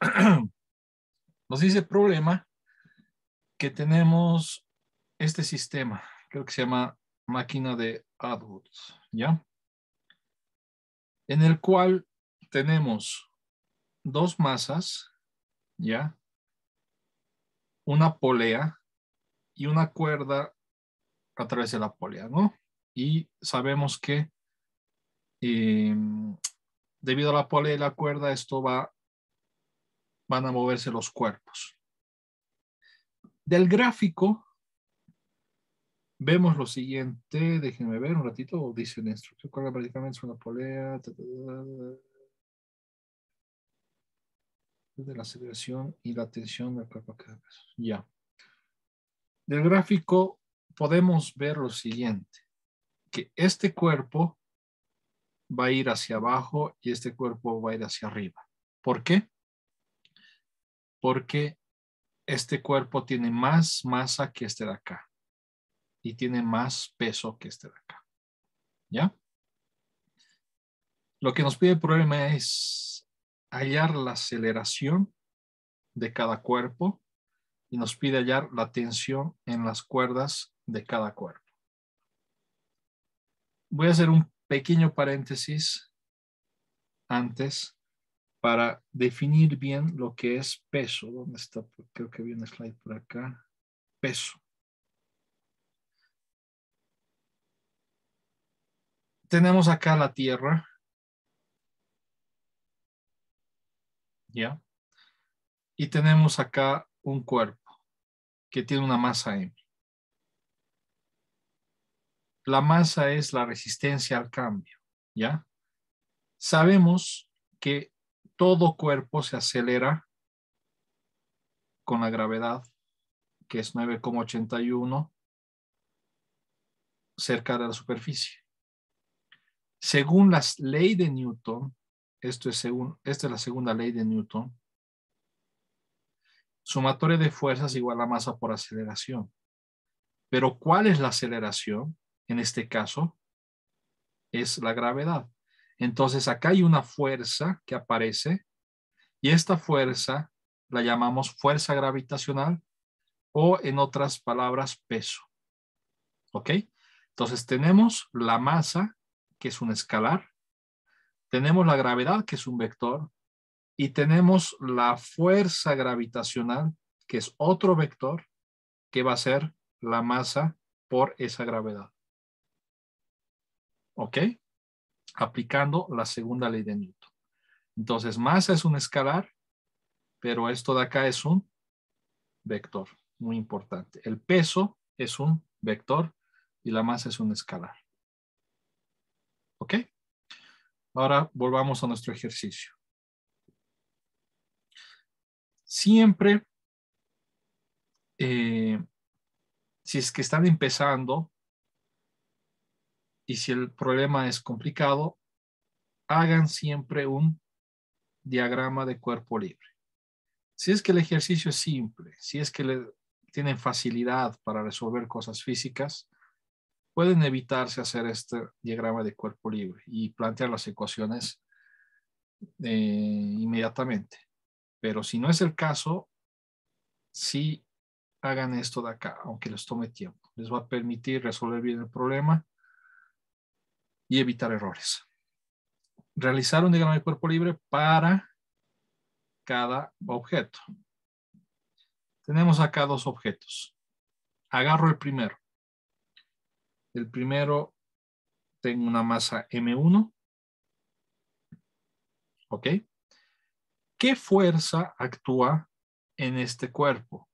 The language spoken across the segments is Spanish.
nos dice el problema que tenemos este sistema, creo que se llama máquina de Atwood, ¿ya? En el cual tenemos dos masas, ¿ya? Una polea y una cuerda a través de la polea, ¿no? Y sabemos que eh, debido a la polea y la cuerda, esto va van a moverse los cuerpos. Del gráfico vemos lo siguiente, déjenme ver un ratito, dice la instrucción, carga prácticamente una polea, de la aceleración y la tensión del cuerpo Ya. Del gráfico podemos ver lo siguiente, que este cuerpo va a ir hacia abajo y este cuerpo va a ir hacia arriba. ¿Por qué? porque este cuerpo tiene más masa que este de acá y tiene más peso que este de acá. ¿Ya? Lo que nos pide el problema es hallar la aceleración de cada cuerpo y nos pide hallar la tensión en las cuerdas de cada cuerpo. Voy a hacer un pequeño paréntesis antes para definir bien lo que es peso. ¿Dónde está? Creo que un slide por acá. Peso. Tenemos acá la Tierra. ¿Ya? Y tenemos acá un cuerpo que tiene una masa M. La masa es la resistencia al cambio, ¿ya? Sabemos que todo cuerpo se acelera con la gravedad, que es 9,81 cerca de la superficie. Según la ley de Newton, esto es según, esta es la segunda ley de Newton, sumatoria de fuerzas igual a masa por aceleración. Pero ¿cuál es la aceleración? En este caso, es la gravedad. Entonces acá hay una fuerza que aparece y esta fuerza la llamamos fuerza gravitacional o en otras palabras peso. ¿Ok? Entonces tenemos la masa que es un escalar, tenemos la gravedad que es un vector y tenemos la fuerza gravitacional que es otro vector que va a ser la masa por esa gravedad. ¿Ok? aplicando la segunda ley de Newton. Entonces, masa es un escalar, pero esto de acá es un vector, muy importante. El peso es un vector y la masa es un escalar. ¿Ok? Ahora volvamos a nuestro ejercicio. Siempre, eh, si es que están empezando y si el problema es complicado, hagan siempre un diagrama de cuerpo libre. Si es que el ejercicio es simple, si es que le tienen facilidad para resolver cosas físicas, pueden evitarse hacer este diagrama de cuerpo libre y plantear las ecuaciones eh, inmediatamente. Pero si no es el caso, sí hagan esto de acá, aunque les tome tiempo. Les va a permitir resolver bien el problema y evitar errores. Realizar un diagrama de cuerpo libre para cada objeto. Tenemos acá dos objetos. Agarro el primero. El primero, tengo una masa M1. ¿Ok? ¿Qué fuerza actúa en este cuerpo?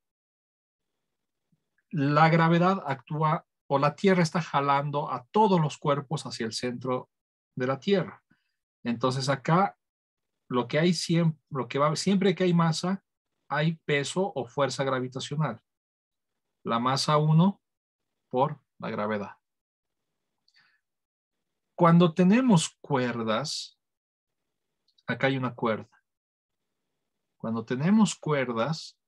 La gravedad actúa o la Tierra está jalando a todos los cuerpos hacia el centro de la Tierra. Entonces acá lo que hay siempre, lo que va, siempre que hay masa, hay peso o fuerza gravitacional. La masa 1 por la gravedad. Cuando tenemos cuerdas, acá hay una cuerda. Cuando tenemos cuerdas,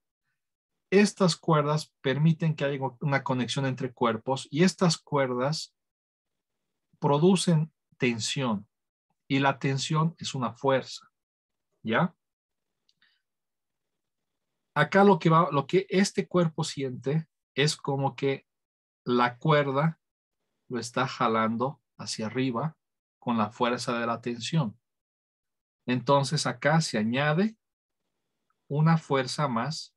estas cuerdas permiten que haya una conexión entre cuerpos y estas cuerdas producen tensión y la tensión es una fuerza. ¿Ya? Acá lo que, lo que este cuerpo siente es como que la cuerda lo está jalando hacia arriba con la fuerza de la tensión. Entonces acá se añade una fuerza más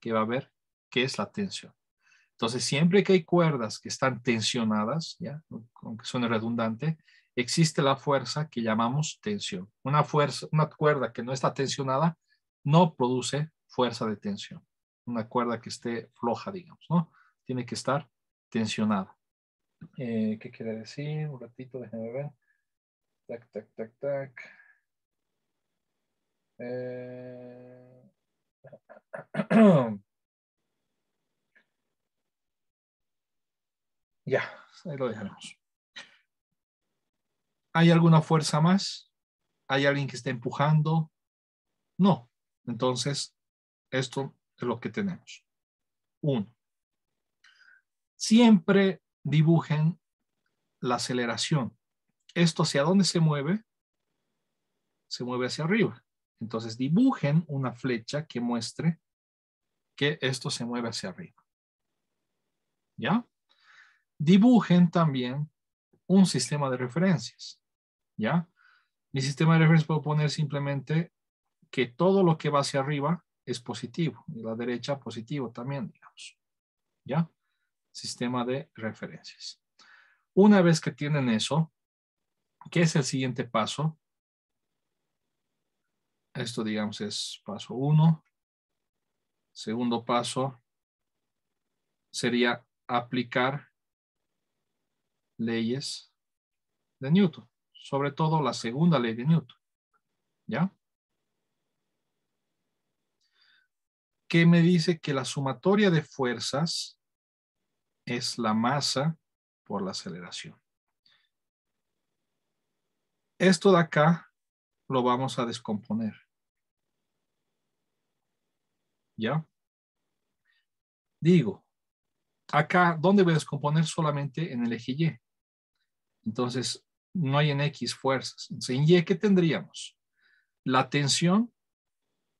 que va a ver que es la tensión. Entonces, siempre que hay cuerdas que están tensionadas, ya, aunque suene redundante, existe la fuerza que llamamos tensión. Una fuerza, una cuerda que no está tensionada no produce fuerza de tensión. Una cuerda que esté floja, digamos, ¿no? Tiene que estar tensionada. Eh, ¿Qué quiere decir? Un ratito, déjenme ver. Tac, tac, tac, tac. Eh... Ya, ahí lo dejaremos. ¿Hay alguna fuerza más? ¿Hay alguien que esté empujando? No. Entonces, esto es lo que tenemos. Uno. Siempre dibujen la aceleración. Esto hacia dónde se mueve? Se mueve hacia arriba. Entonces dibujen una flecha que muestre que esto se mueve hacia arriba. ¿Ya? Dibujen también un sistema de referencias. ¿Ya? Mi sistema de referencias puedo poner simplemente que todo lo que va hacia arriba es positivo. Y la derecha positivo también, digamos. ¿Ya? Sistema de referencias. Una vez que tienen eso, ¿qué es el siguiente paso? Esto, digamos, es paso uno. Segundo paso sería aplicar leyes de Newton, sobre todo la segunda ley de Newton. ¿Ya? Que me dice que la sumatoria de fuerzas es la masa por la aceleración. Esto de acá lo vamos a descomponer. ¿Ya? Digo, acá, ¿dónde voy a descomponer? Solamente en el eje Y. Entonces, no hay en X fuerzas. en Y, ¿qué tendríamos? La tensión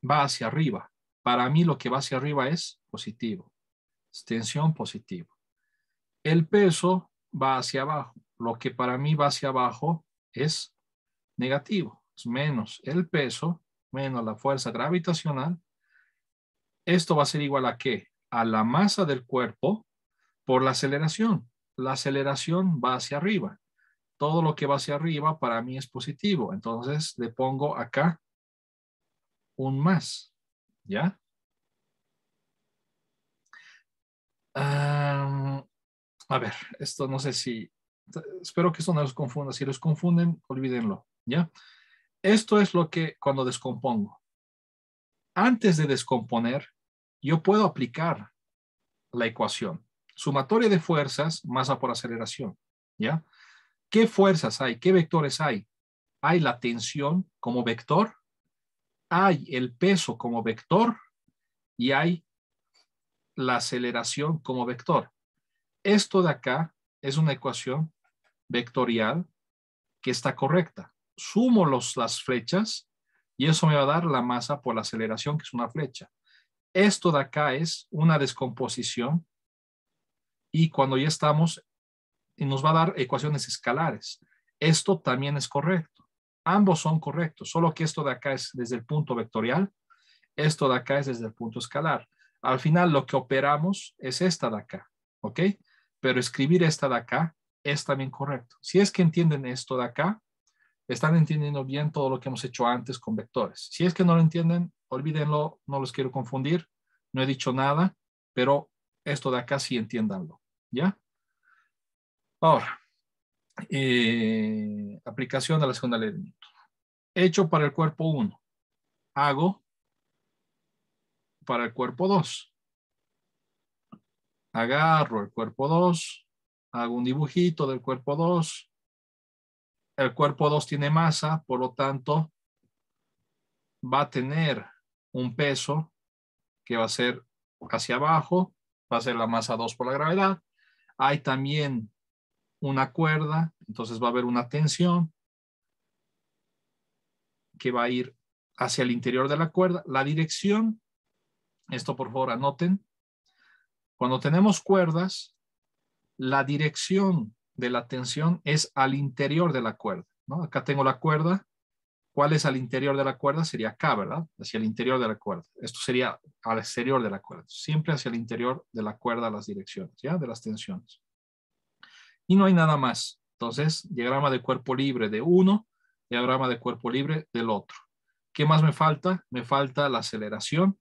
va hacia arriba. Para mí lo que va hacia arriba es positivo. Es tensión positiva. El peso va hacia abajo. Lo que para mí va hacia abajo es negativo. Es menos el peso, menos la fuerza gravitacional, esto va a ser igual a qué? A la masa del cuerpo por la aceleración. La aceleración va hacia arriba. Todo lo que va hacia arriba para mí es positivo. Entonces le pongo acá un más. ¿Ya? Ah, a ver, esto no sé si... Espero que esto no los confunda. Si los confunden, olvídenlo. ¿Ya? Esto es lo que cuando descompongo. Antes de descomponer, yo puedo aplicar la ecuación sumatoria de fuerzas, masa por aceleración, ¿ya? ¿Qué fuerzas hay? ¿Qué vectores hay? Hay la tensión como vector, hay el peso como vector y hay la aceleración como vector. Esto de acá es una ecuación vectorial que está correcta. Sumo los, las flechas y eso me va a dar la masa por la aceleración, que es una flecha. Esto de acá es una descomposición y cuando ya estamos, nos va a dar ecuaciones escalares. Esto también es correcto. Ambos son correctos, solo que esto de acá es desde el punto vectorial, esto de acá es desde el punto escalar. Al final lo que operamos es esta de acá, ¿ok? Pero escribir esta de acá es también correcto. Si es que entienden esto de acá, están entendiendo bien todo lo que hemos hecho antes con vectores. Si es que no lo entienden, olvídenlo, no los quiero confundir, no he dicho nada, pero esto de acá sí entiéndanlo, ¿ya? Ahora, eh, aplicación de la segunda ley de Newton. Hecho para el cuerpo 1, hago para el cuerpo 2. Agarro el cuerpo 2, hago un dibujito del cuerpo 2, el cuerpo 2 tiene masa, por lo tanto, va a tener un peso que va a ser hacia abajo, va a ser la masa 2 por la gravedad. Hay también una cuerda, entonces va a haber una tensión que va a ir hacia el interior de la cuerda. La dirección, esto por favor anoten, cuando tenemos cuerdas, la dirección de la tensión es al interior de la cuerda. ¿no? Acá tengo la cuerda. ¿Cuál es al interior de la cuerda? Sería acá, ¿verdad? Hacia el interior de la cuerda. Esto sería al exterior de la cuerda. Siempre hacia el interior de la cuerda las direcciones, ¿ya? De las tensiones. Y no hay nada más. Entonces, diagrama de cuerpo libre de uno, diagrama de cuerpo libre del otro. ¿Qué más me falta? Me falta la aceleración.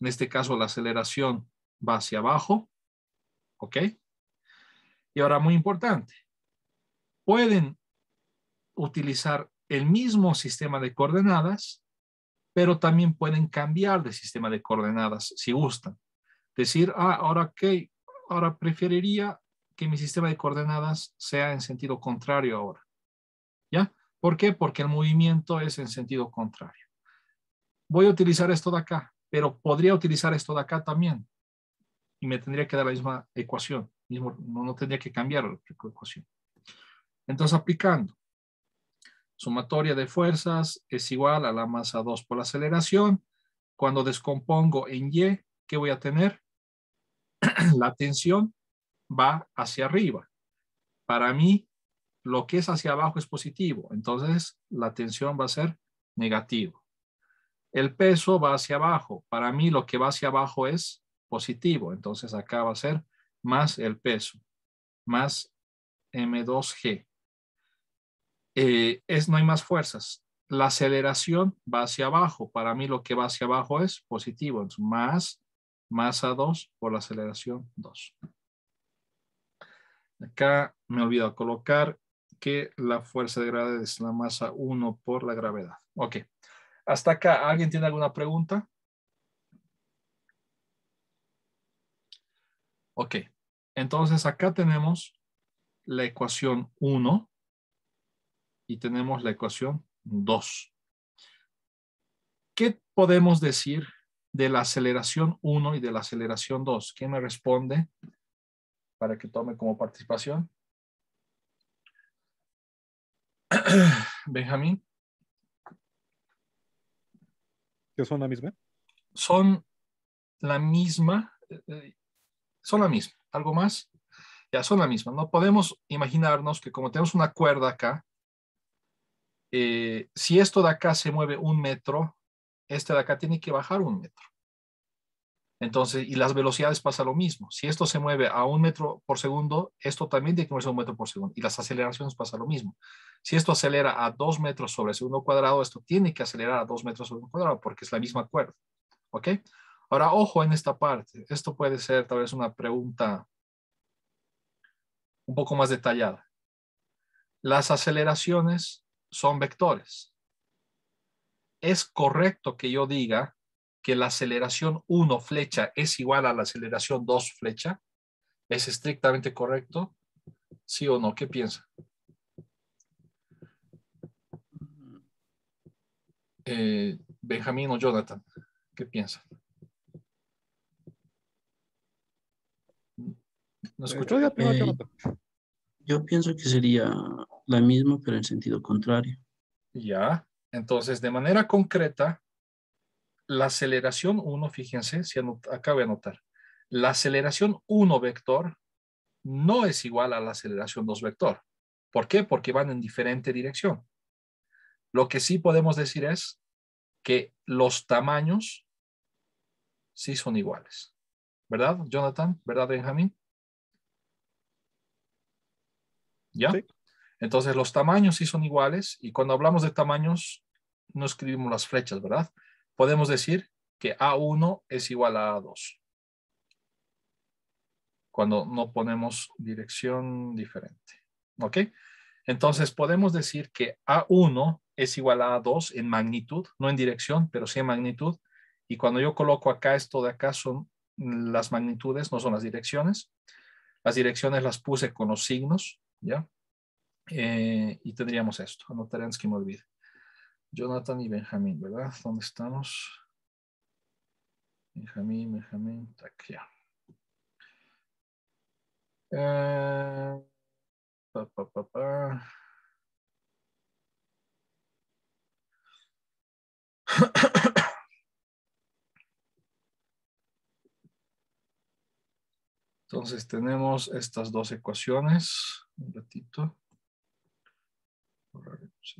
En este caso, la aceleración va hacia abajo, ¿ok? Y ahora, muy importante, pueden utilizar el mismo sistema de coordenadas, pero también pueden cambiar de sistema de coordenadas si gustan. Decir, ah, ahora qué, ahora preferiría que mi sistema de coordenadas sea en sentido contrario ahora. ¿Ya? ¿Por qué? Porque el movimiento es en sentido contrario. Voy a utilizar esto de acá, pero podría utilizar esto de acá también. Y me tendría que dar la misma ecuación no, tendría que cambiar la ecuación. Entonces, aplicando, sumatoria de fuerzas es igual a la masa 2 por la aceleración. Cuando descompongo en Y, ¿qué voy a tener? la tensión va hacia arriba. Para mí, lo que es hacia abajo es positivo, entonces la tensión va a ser negativa. El peso va hacia abajo. Para mí, lo que va hacia abajo es positivo, entonces acá va a ser más el peso, más M2G. Eh, es, no hay más fuerzas. La aceleración va hacia abajo. Para mí lo que va hacia abajo es positivo. Es más masa 2 por la aceleración 2. Acá me olvido colocar que la fuerza de gravedad es la masa 1 por la gravedad. Ok. Hasta acá, ¿alguien tiene alguna pregunta? Ok, entonces acá tenemos la ecuación 1 y tenemos la ecuación 2. ¿Qué podemos decir de la aceleración 1 y de la aceleración 2? ¿Quién me responde para que tome como participación? Benjamín. ¿Que son la misma? Son la misma. Eh, eh, son la misma. ¿Algo más? Ya, son la misma. No podemos imaginarnos que como tenemos una cuerda acá, eh, si esto de acá se mueve un metro, este de acá tiene que bajar un metro. Entonces, y las velocidades pasa lo mismo. Si esto se mueve a un metro por segundo, esto también tiene que moverse a un metro por segundo. Y las aceleraciones pasa lo mismo. Si esto acelera a dos metros sobre segundo cuadrado, esto tiene que acelerar a dos metros sobre segundo cuadrado porque es la misma cuerda. ¿Ok? Ahora, ojo en esta parte. Esto puede ser tal vez una pregunta un poco más detallada. Las aceleraciones son vectores. ¿Es correcto que yo diga que la aceleración 1 flecha es igual a la aceleración 2 flecha? ¿Es estrictamente correcto? ¿Sí o no? ¿Qué piensa? Eh, Benjamín o Jonathan, ¿qué piensan? No eh, yo pienso que sería la misma, pero en sentido contrario. Ya, entonces de manera concreta, la aceleración 1, fíjense, si acabe acabo de anotar, la aceleración 1 vector no es igual a la aceleración 2 vector. ¿Por qué? Porque van en diferente dirección. Lo que sí podemos decir es que los tamaños sí son iguales. ¿Verdad, Jonathan? ¿Verdad, Benjamín? ¿ya? Entonces los tamaños sí son iguales y cuando hablamos de tamaños no escribimos las flechas, ¿verdad? Podemos decir que A1 es igual a A2. Cuando no ponemos dirección diferente, ¿ok? Entonces podemos decir que A1 es igual a A2 en magnitud, no en dirección, pero sí en magnitud. Y cuando yo coloco acá esto de acá son las magnitudes, no son las direcciones. Las direcciones las puse con los signos, ¿ya? Eh, y tendríamos esto, antes que me olvide. Jonathan y Benjamín, ¿verdad? ¿Dónde estamos? Benjamín, Benjamín, aquí eh, Entonces tenemos estas dos ecuaciones. Un ratito.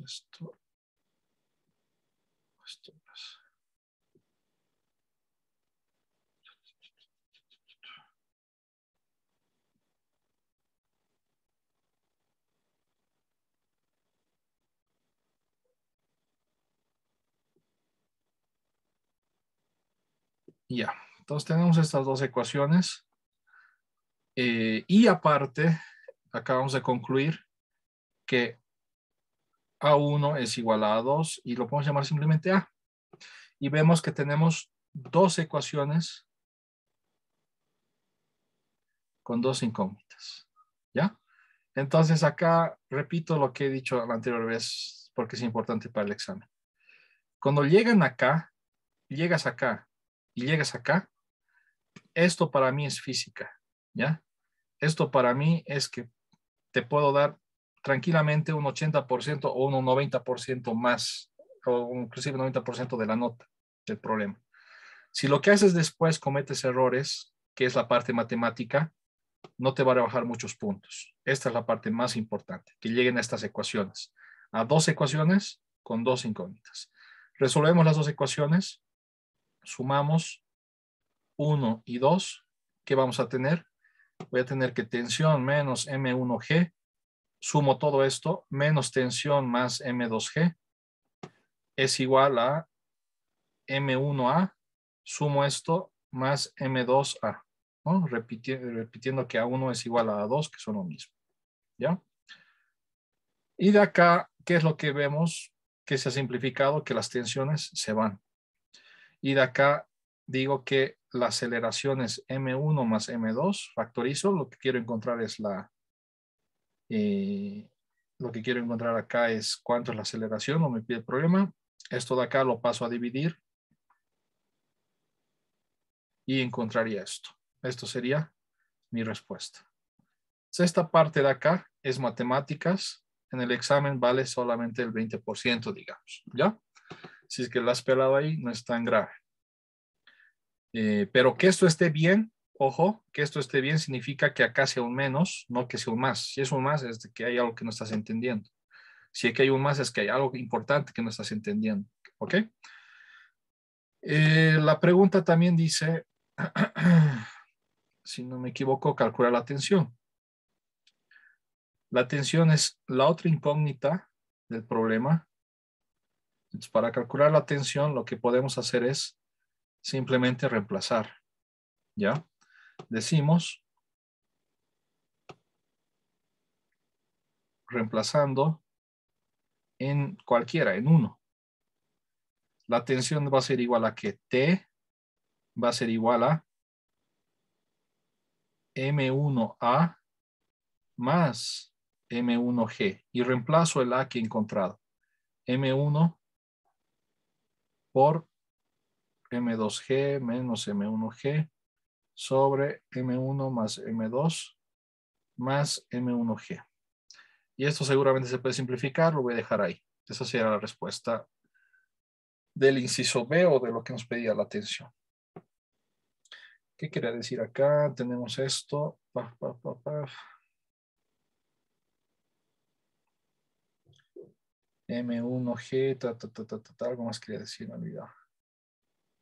Esto. Esto más. Ya, entonces tenemos estas dos ecuaciones. Eh, y aparte, acabamos de concluir que A1 es igual a A2 y lo podemos llamar simplemente A. Y vemos que tenemos dos ecuaciones con dos incógnitas. ¿Ya? Entonces acá repito lo que he dicho la anterior vez porque es importante para el examen. Cuando llegan acá, llegas acá y llegas acá, esto para mí es física. ¿ya? Esto para mí es que te puedo dar tranquilamente un 80% o un 90% más, o inclusive un 90% de la nota del problema. Si lo que haces después cometes errores, que es la parte matemática, no te va a rebajar muchos puntos. Esta es la parte más importante, que lleguen a estas ecuaciones. A dos ecuaciones con dos incógnitas. Resolvemos las dos ecuaciones, sumamos 1 y 2, ¿qué vamos a tener? voy a tener que tensión menos M1G, sumo todo esto, menos tensión más M2G, es igual a M1A, sumo esto, más M2A, a repitiendo que A1 es igual a A2, que son lo mismo, ¿ya? Y de acá, ¿qué es lo que vemos? Que se ha simplificado, que las tensiones se van. Y de acá digo que la aceleración es M1 más M2, factorizo, lo que quiero encontrar es la, eh, lo que quiero encontrar acá es cuánto es la aceleración, no me pide el problema. Esto de acá lo paso a dividir y encontraría esto. Esto sería mi respuesta. Esta parte de acá es matemáticas. En el examen vale solamente el 20%, digamos, ¿ya? Si es que la has pelado ahí, no es tan grave. Eh, pero que esto esté bien, ojo, que esto esté bien significa que acá sea un menos, no que sea un más. Si es un más, es que hay algo que no estás entendiendo. Si que hay un más, es que hay algo importante que no estás entendiendo. ¿Ok? Eh, la pregunta también dice, si no me equivoco, calcular la tensión. La tensión es la otra incógnita del problema. Entonces, para calcular la tensión, lo que podemos hacer es simplemente reemplazar. ¿Ya? Decimos, reemplazando en cualquiera, en uno. La tensión va a ser igual a que T va a ser igual a M1A más M1G. Y reemplazo el A que he encontrado. M1 por M2G menos M1G sobre M1 más M2 más M1G. Y esto seguramente se puede simplificar, lo voy a dejar ahí. Esa sería la respuesta del inciso B o de lo que nos pedía la atención. ¿Qué quería decir acá? Tenemos esto. M1G, algo más quería decir, me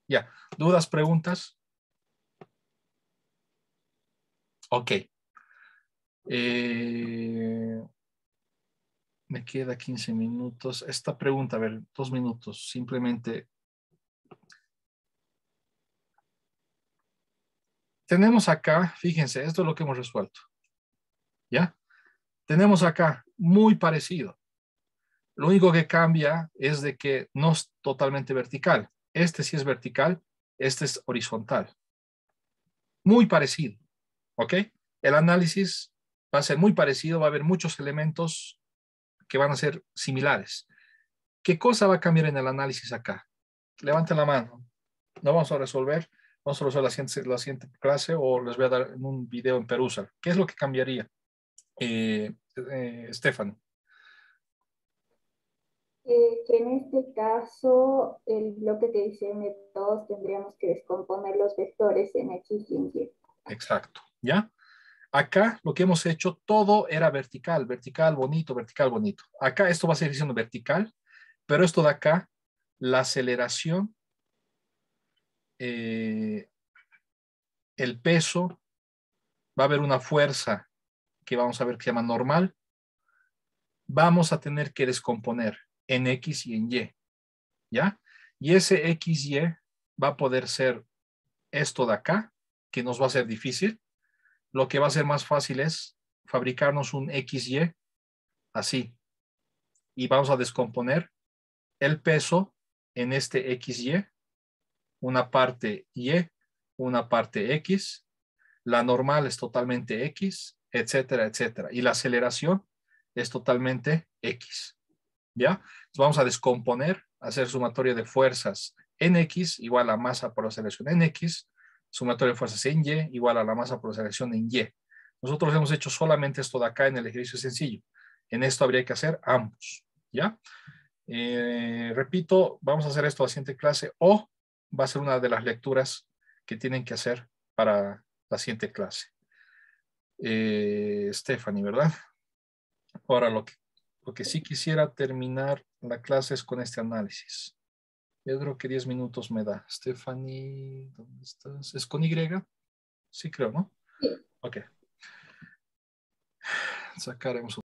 ya, ¿dudas, preguntas? Ok. Eh, me queda 15 minutos. Esta pregunta, a ver, dos minutos, simplemente. Tenemos acá, fíjense, esto es lo que hemos resuelto. ¿Ya? Tenemos acá muy parecido. Lo único que cambia es de que no es totalmente vertical. Este sí es vertical, este es horizontal. Muy parecido, ¿ok? El análisis va a ser muy parecido, va a haber muchos elementos que van a ser similares. ¿Qué cosa va a cambiar en el análisis acá? Levanten la mano. No vamos a resolver, vamos a resolver la siguiente, clase o les voy a dar en un video en Perú. ¿Qué es lo que cambiaría, eh, eh que en este caso el bloque que dice M2, tendríamos que descomponer los vectores en X y Y. Exacto, ¿ya? Acá lo que hemos hecho, todo era vertical, vertical, bonito, vertical, bonito. Acá esto va a seguir siendo vertical, pero esto de acá, la aceleración, eh, el peso, va a haber una fuerza que vamos a ver que se llama normal, vamos a tener que descomponer en X y en Y. ¿Ya? Y ese XY va a poder ser esto de acá, que nos va a ser difícil. Lo que va a ser más fácil es fabricarnos un XY así. Y vamos a descomponer el peso en este XY, una parte Y, una parte X, la normal es totalmente X, etcétera, etcétera. Y la aceleración es totalmente X. ¿ya? vamos a descomponer, hacer sumatoria de fuerzas en X igual a masa por la selección en X, sumatoria de fuerzas en Y igual a la masa por la selección en Y. Nosotros hemos hecho solamente esto de acá en el ejercicio sencillo. En esto habría que hacer ambos, ¿ya? Eh, repito, vamos a hacer esto la siguiente clase o va a ser una de las lecturas que tienen que hacer para la siguiente clase. Eh, Stephanie, ¿verdad? Ahora lo que que sí quisiera terminar la clase es con este análisis. Yo creo que 10 minutos me da. Stephanie, ¿dónde estás? ¿Es con Y? Sí, creo, ¿no? Ok. Sacaremos